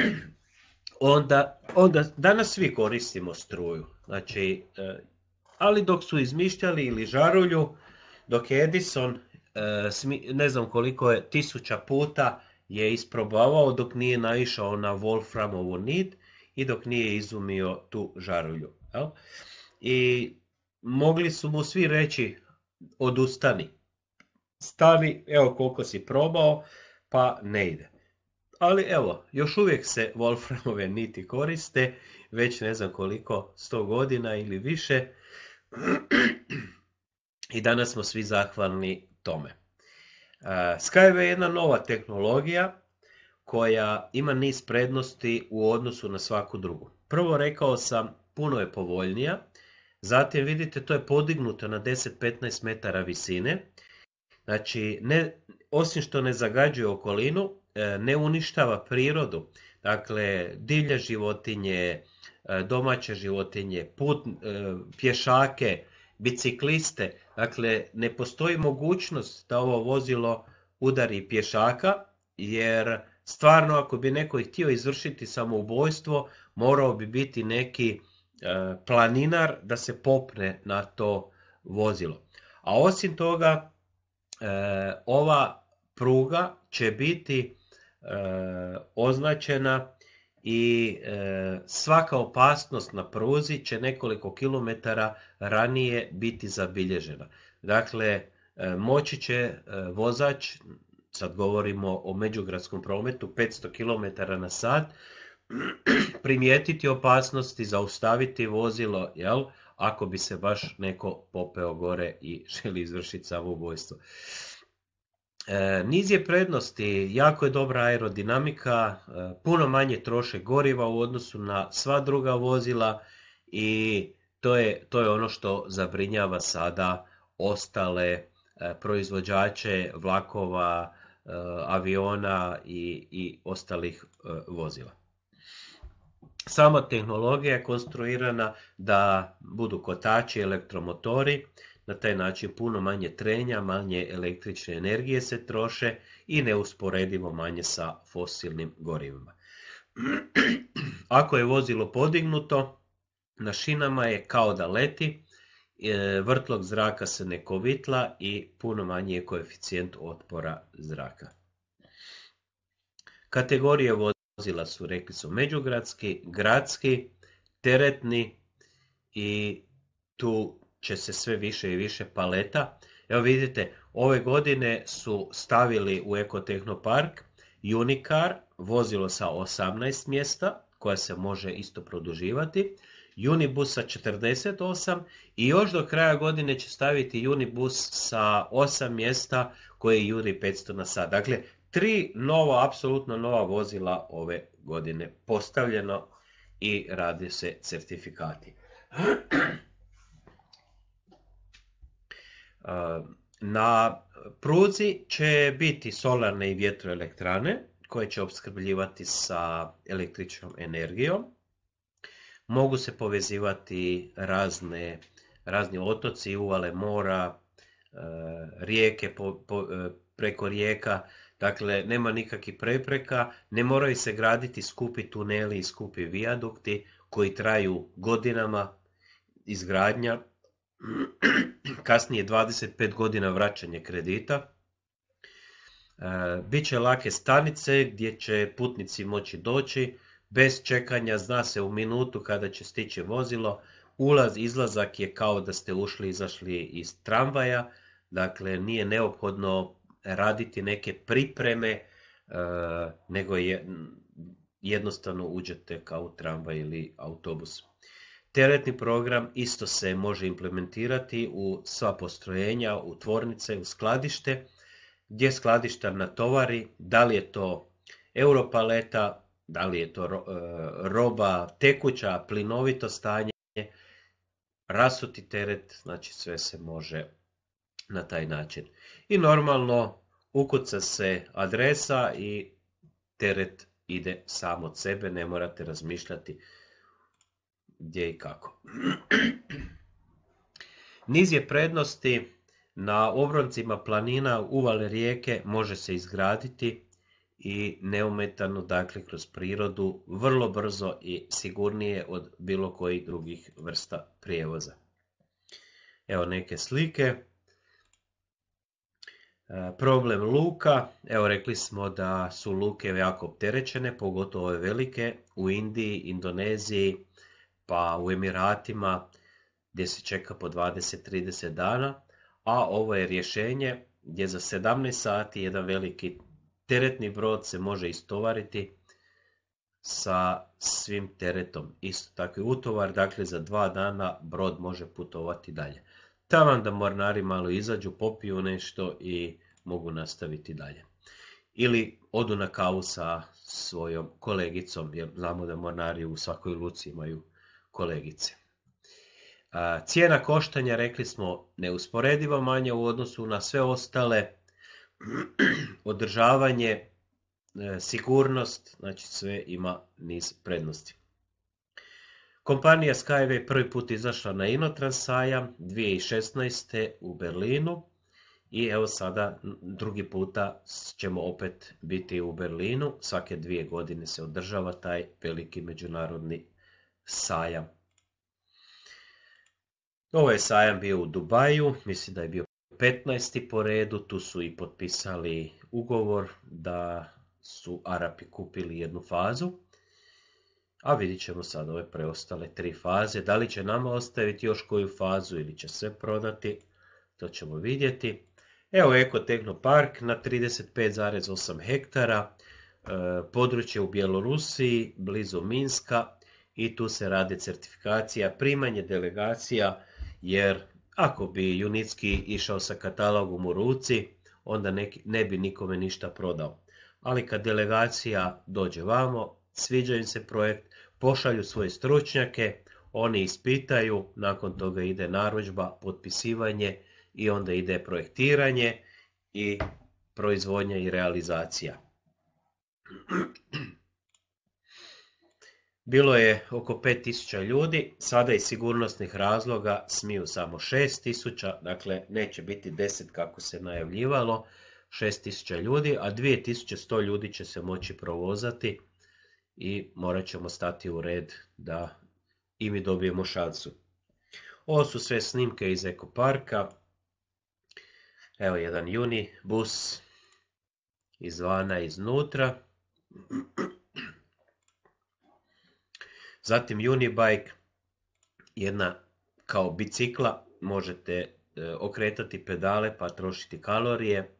onda, onda danas svi koristimo struju. Znači, e, ali dok su izmišljali ili žarulju, dok je Edison, e, ne znam koliko je, tisuća puta je isprobavao dok nije naišao na Wolframovu nit i dok nije izumio tu žarulju. I mogli su mu svi reći odustani. stavi, evo koliko si probao, pa ne ide. Ali evo, još uvijek se Wolframove niti koriste, već ne znam koliko, 100 godina ili više. I danas smo svi zahvalni tome. Skype je jedna nova tehnologija koja ima niz prednosti u odnosu na svaku drugu. Prvo rekao sam, puno je povoljnija. Zatim vidite, to je podignuto na 10-15 metara visine. Znači, ne, osim što ne zagađuje okolinu, e, ne uništava prirodu. Dakle, divlje životinje, e, domaće životinje, put, e, pješake, bicikliste, Dakle, ne postoji mogućnost da ovo vozilo udari pješaka, jer stvarno ako bi neko htio izvršiti samoubojstvo, morao bi biti neki e, planinar da se popne na to vozilo. A osim toga, e, ova pruga će biti e, označena i e, svaka opasnost na pruzi će nekoliko kilometara ranije biti zabilježena. Dakle, e, moći će e, vozač, sad govorimo o međugradskom prometu, 500 km na sat, primijetiti opasnosti, zaustaviti vozilo, jel? ako bi se baš neko popeo gore i želi izvršiti samoubojstvo. E, niz je prednosti, jako je dobra aerodinamika, e, puno manje troše goriva u odnosu na sva druga vozila i to je, to je ono što zabrinjava sada ostale e, proizvođače vlakova, aviona i, i ostalih vozila. Sama tehnologija je konstruirana da budu kotači, elektromotori na taj način puno manje trenja, manje električne energije se troše i neusporedivo manje sa fosilnim gorivima. Ako je vozilo podignuto, na šinama je kao da leti, e, vrtlog zraka se ne kovitla i puno manji je koeficijent otpora zraka. Kategorije vozila su, rekli su, međugradski, gradski, teretni i tu će se sve više i više paleta. Evo vidite, ove godine su stavili u Ekotehnopark Unicar, vozilo sa 18 mjesta, koja se može isto produživati, Unibus sa 48 i još do kraja godine će staviti Unibus sa 8 mjesta koje juri 500 na sat. Dakle, tri nova, apsolutno nova vozila ove godine postavljeno i radi se certifikati. Uh, na pruzi će biti solarne i vjetroelektrane koje će opskrbljivati sa električnom energijom. Mogu se povezivati razne, razni otoci, uvale mora, uh, rijeke uh, preko rijeka, dakle nema nikakvih prepreka, ne moraju se graditi skupi tuneli i skupi vijadukti koji traju godinama izgradnja, kasnije 25 godina vraćanje kredita. E, Biće lake stanice gdje će putnici moći doći, bez čekanja zna se u minutu kada će stići vozilo, ulaz, izlazak je kao da ste ušli, izašli iz tramvaja, dakle nije neophodno raditi neke pripreme, e, nego je, jednostavno uđete kao u tramvaj ili autobus. Teretni program isto se može implementirati u sva postrojenja, u tvornice, u skladište, gdje skladištar natovari, da li je to europaleta, da li je to e, roba tekuća, plinovito stanje, rasuti teret, znači sve se može na taj način. I normalno ukuca se adresa i teret ide sam od sebe, ne morate razmišljati gdje i kako. Niz je prednosti na obroncima planina uvale rijeke može se izgraditi i neumetano dakle kroz prirodu vrlo brzo i sigurnije od bilo kojih drugih vrsta prijevoza. Evo neke slike. E, problem luka, evo rekli smo da su luke jako opterećene, pogotovo ove velike, u Indiji, Indoneziji, pa u Emiratima gdje se čeka po 20-30 dana, a ovo je rješenje gdje za 17 sati jedan veliki teretni brod se može istovariti sa svim teretom. Isto tako i utovar, dakle za dva dana brod može putovati dalje. Tamo da mornari malo izađu, popiju nešto i mogu nastaviti dalje. Ili odu na kavu sa svojom kolegicom, jer znamo da mornari u svakoj luci imaju kolegice. Cijena koštanja, rekli smo, neusporedivo manja u odnosu na sve ostale, održavanje, e, sigurnost, znači sve ima niz prednosti. Kompanija Skyway prvi put izašla na inotransaja, 2016. u Berlinu i evo sada drugi puta ćemo opet biti u Berlinu. Svake dvije godine se održava taj veliki međunarodni sajam. Ovo je sajam bio u Dubaju, mislim da je bio 15. po redu, tu su i potpisali ugovor da su Arapi kupili jednu fazu. A vidit ćemo sad ove preostale tri faze. Da li će nama ostaviti još koju fazu ili će sve prodati, to ćemo vidjeti. Evo Eko Park na 35,8 hektara, e, područje u Bjelorusiji, blizu Minska, i tu se radi certifikacija, primanje delegacija, jer ako bi Junicki išao sa katalogom u ruci, onda ne bi nikome ništa prodao. Ali kad delegacija dođe vamo, sviđa im se projekt, pošalju svoje stručnjake, oni ispitaju, nakon toga ide narudžba, potpisivanje i onda ide projektiranje i proizvodnja i realizacija. Bilo je oko 5000 ljudi, sada iz sigurnosnih razloga smiju samo 6000, dakle neće biti 10 kako se najavljivalo, 6000 ljudi, a 2100 ljudi će se moći provozati i morat ćemo stati u red da i mi dobijemo šansu. Ovo su sve snimke iz ekoparka. Evo jedan juni, bus izvana, iznutra. Zatim Unibike, jedna kao bicikla, možete e, okretati pedale pa trošiti kalorije,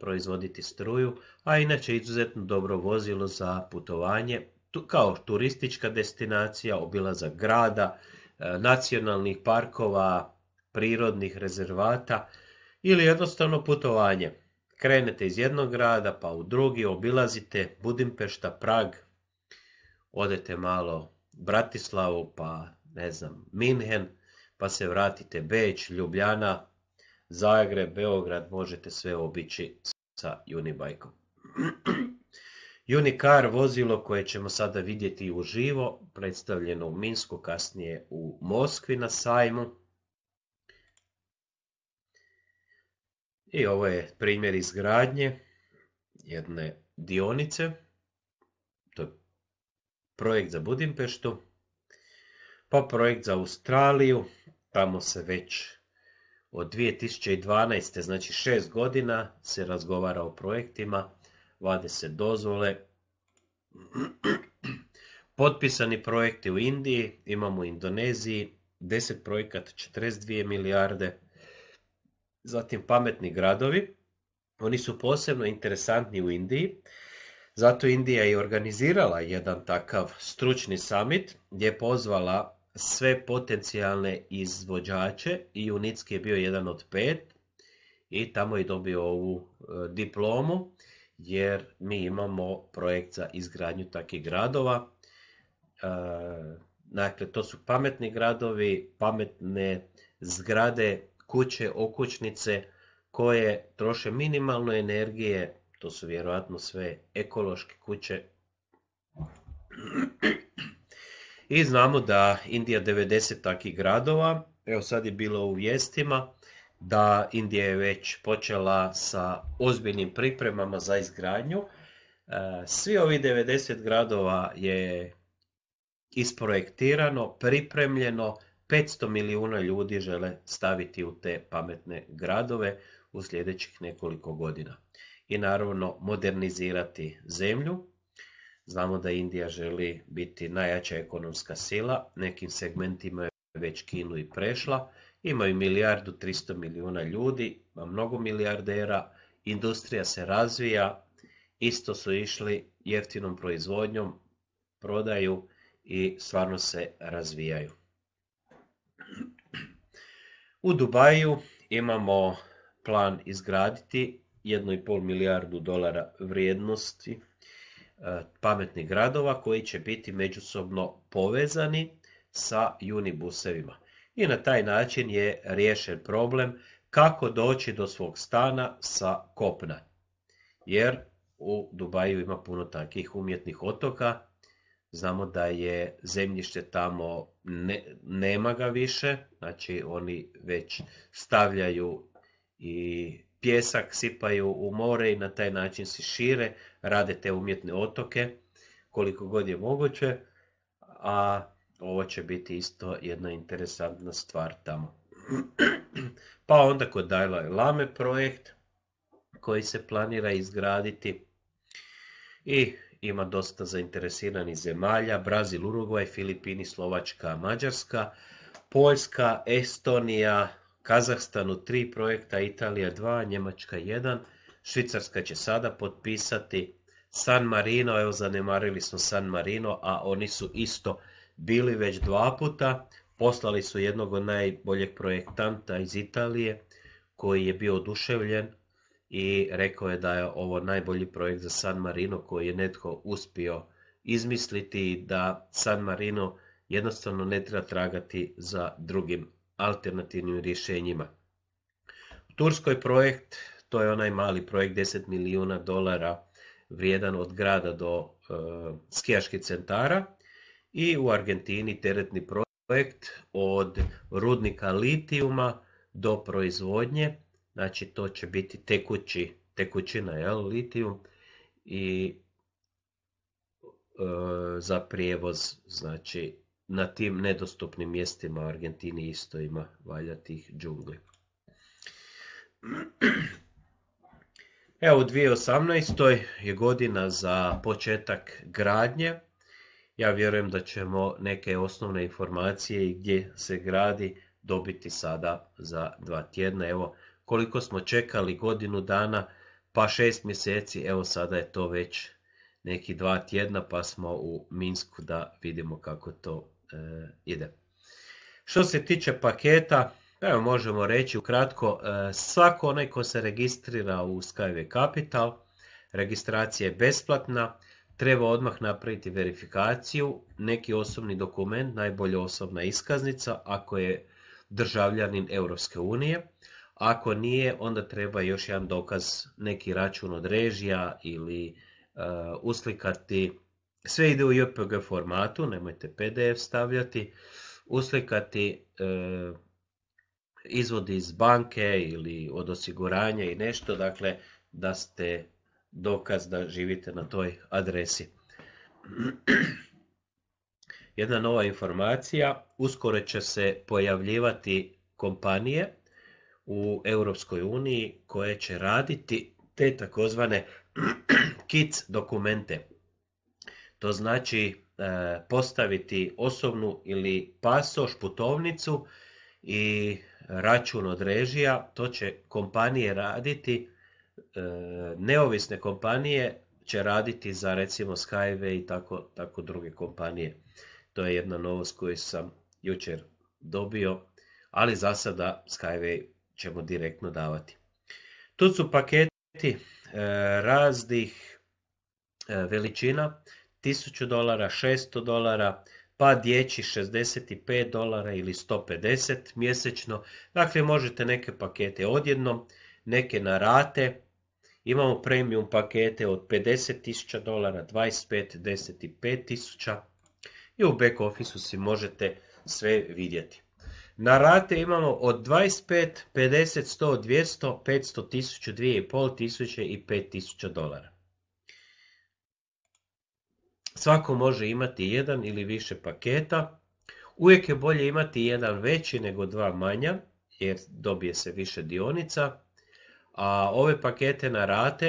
proizvoditi struju, a inače izuzetno dobro vozilo za putovanje, kao turistička destinacija, obilazak grada, e, nacionalnih parkova, prirodnih rezervata ili jednostavno putovanje. Krenete iz jednog grada pa u drugi, obilazite Budimpešta, Prag, odete malo Bratislavu, pa ne znam, Minhen, pa se vratite Beć, Ljubljana, Zagreb, Beograd, možete sve obići sa Unibajkom. Unicar vozilo koje ćemo sada vidjeti uživo, predstavljeno u Minsku, kasnije u Moskvi na sajmu. I ovo je primjer izgradnje jedne dionice projekt za Budimpeštu, pa projekt za Australiju, tamo se već od 2012. znači 6 godina se razgovara o projektima, vade se dozvole, potpisani projekti u Indiji, imamo u Indoneziji, 10 projekata 42 milijarde, zatim pametni gradovi, oni su posebno interesantni u Indiji, zato Indija je organizirala jedan takav stručni summit gdje je pozvala sve potencijalne izvođače i Unitski je bio jedan od pet i tamo je dobio ovu e, diplomu jer mi imamo projekt za izgradnju takvih gradova. E, dakle, to su pametni gradovi, pametne zgrade, kuće, okućnice koje troše minimalno energije to su vjerojatno sve ekološke kuće. I znamo da Indija 90 takih gradova, evo sad je bilo u vijestima, da Indija je već počela sa ozbiljnim pripremama za izgradnju. E, svi ovi 90 gradova je isprojektirano, pripremljeno, 500 milijuna ljudi žele staviti u te pametne gradove u sljedećih nekoliko godina i naravno modernizirati zemlju. Znamo da Indija želi biti najjača ekonomska sila, nekim segmentima je već Kinu i prešla, imaju milijardu 300 milijuna ljudi, ima mnogo milijardera, industrija se razvija, isto su išli jeftinom proizvodnjom, prodaju i stvarno se razvijaju. U Dubaju imamo plan izgraditi 1,5 milijardu dolara vrijednosti e, pametnih gradova koji će biti međusobno povezani sa unibusevima. I na taj način je riješen problem kako doći do svog stana sa kopna. Jer u Dubaju ima puno takvih umjetnih otoka. Znamo da je zemljište tamo nema ga više, znači oni već stavljaju i pjesak sipaju u more i na taj način se šire, rade te umjetne otoke koliko god je moguće, a ovo će biti isto jedna interesantna stvar tamo. Pa onda kod je Lame projekt koji se planira izgraditi i ima dosta zainteresiranih zemalja, Brazil, Uruguay, Filipini, Slovačka, Mađarska, Poljska, Estonija, Kazahstanu tri projekta, Italija dva, Njemačka jedan, Švicarska će sada potpisati, San Marino, evo zanemarili smo San Marino, a oni su isto bili već dva puta, poslali su jednog od najboljeg projektanta iz Italije koji je bio oduševljen i rekao je da je ovo najbolji projekt za San Marino koji je netko uspio izmisliti da San Marino jednostavno ne treba tragati za drugim alternativnim rješenjima. Turskoj projekt, to je onaj mali projekt 10 milijuna dolara vrijedan od grada do e, skijaških centara i u Argentini teretni projekt od rudnika litijuma do proizvodnje, znači to će biti tekući, tekućina, jel, litijum i e, za prijevoz, znači na tim nedostupnim mjestima u Argentini isto ima valja tih džungli. Evo u 2018. je godina za početak gradnje. Ja vjerujem da ćemo neke osnovne informacije i gdje se gradi dobiti sada za dva tjedna. Evo koliko smo čekali godinu dana pa šest mjeseci, evo sada je to već neki dva tjedna pa smo u Minsku da vidimo kako to E, ide. Što se tiče paketa, evo možemo reći ukratko, e, svako onaj ko se registrira u Skyway Capital, registracija je besplatna, treba odmah napraviti verifikaciju, neki osobni dokument, najbolje osobna iskaznica, ako je državljanin Europske unije, ako nije, onda treba još jedan dokaz, neki račun od režija ili e, uslikati sve ide u JPG formatu, nemojte PDF stavljati, uslikati e, izvodi iz banke ili od osiguranja i nešto, dakle da ste dokaz da živite na toj adresi. Jedna nova informacija, uskoro će se pojavljivati kompanije u Europskoj uniji koje će raditi te takozvane KIC dokumente. To znači e, postaviti osobnu ili pasoš putovnicu i račun od režija, to će kompanije raditi, e, neovisne kompanije će raditi za recimo Skyway i tako, tako druge kompanije. To je jedna novost koju sam jučer dobio, ali za sada Skyway ćemo direktno davati. Tu su paketi e, raznih veličina, 1000 dolara, 600 dolara, pa dječji 65 dolara ili 150 mjesečno. Dakle, možete neke pakete odjedno, neke na rate. Imamo premium pakete od 50.000 dolara, 25, 10 i i u back office-u si možete sve vidjeti. Na rate imamo od 25, 50, 100, 200, 500, 1000, 2500 i 5000 dolara. Svako može imati jedan ili više paketa. Uvijek je bolje imati jedan veći nego dva manja, jer dobije se više dionica. A ove pakete na rate,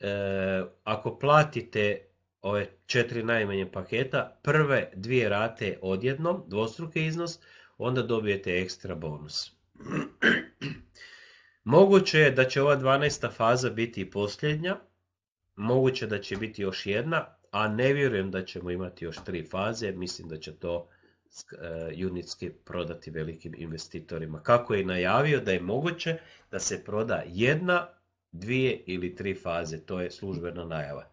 e, ako platite ove četiri najmanje paketa, prve dvije rate odjednom, dvostruki iznos, onda dobijete ekstra bonus. Moguće je da će ova 12. faza biti i posljednja, moguće da će biti još jedna, a ne vjerujem da ćemo imati još tri faze, mislim da će to e, unitski prodati velikim investitorima. Kako je najavio da je moguće da se proda jedna, dvije ili tri faze, to je službena najava.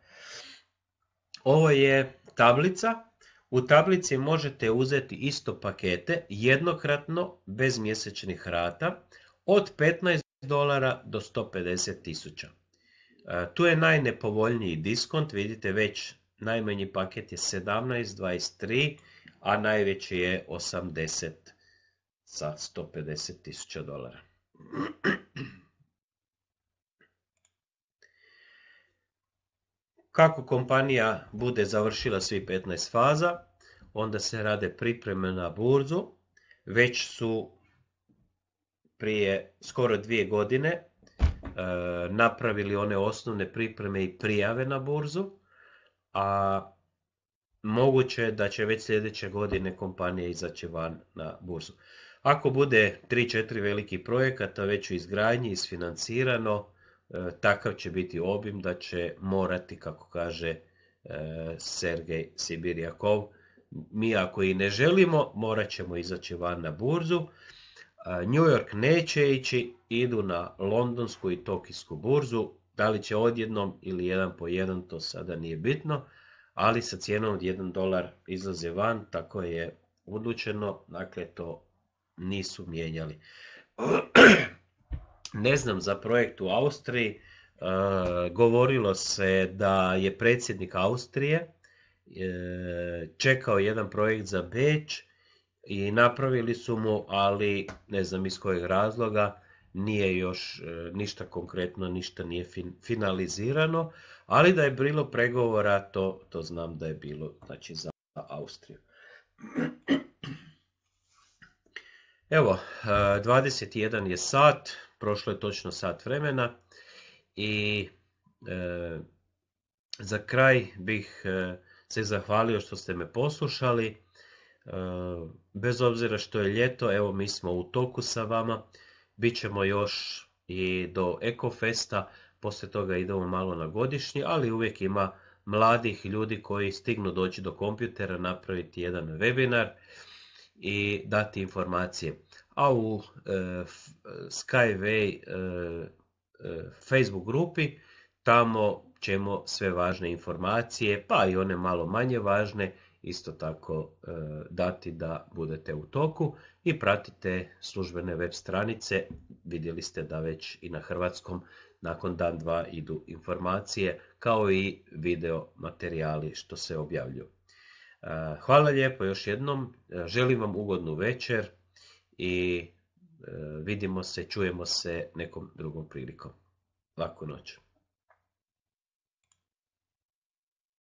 Ovo je tablica, u tablici možete uzeti isto pakete jednokratno bez mjesečnih rata od 15 dolara do 150 tisuća. E, tu je najnepovoljniji diskont, vidite već najmanji paket je 17.23, a najveći je 80 sa 150 tisuća dolara. Kako kompanija bude završila svi 15 faza, onda se rade pripreme na burzu. Već su prije skoro dvije godine eh, napravili one osnovne pripreme i prijave na burzu a moguće je da će već sljedeće godine kompanija izaći van na burzu. Ako bude 3-4 veliki projekata već u izgradnji, isfinancirano, e, takav će biti obim da će morati, kako kaže e, Sergej Sibirjakov, mi ako i ne želimo, morat ćemo izaći van na burzu. E, New York neće ići, idu na londonsku i tokijsku burzu, da li će odjednom ili jedan po jedan, to sada nije bitno, ali sa cijenom od 1 dolar izlaze van, tako je odlučeno, dakle to nisu mijenjali. Ne znam za projekt u Austriji, e, govorilo se da je predsjednik Austrije e, čekao jedan projekt za Beč i napravili su mu, ali ne znam iz kojeg razloga, nije još e, ništa konkretno, ništa nije finalizirano, ali da je bilo pregovora, to, to znam da je bilo znači, za Austriju. Evo, 21 e, je sat, prošlo je točno sat vremena i e, za kraj bih se zahvalio što ste me poslušali. bez obzira što je ljeto, evo mi smo u toku sa vama bit ćemo još i do Ekofesta, poslije toga idemo malo na godišnji, ali uvijek ima mladih ljudi koji stignu doći do kompjutera, napraviti jedan webinar i dati informacije. A u e, Skyway e, e, Facebook grupi tamo ćemo sve važne informacije, pa i one malo manje važne, isto tako dati da budete u toku i pratite službene web stranice. Vidjeli ste da već i na hrvatskom nakon dan dva idu informacije kao i video materijali što se objavlju. E, hvala lijepo još jednom, e, želim vam ugodnu večer i e, vidimo se, čujemo se nekom drugom prilikom. Laku noć.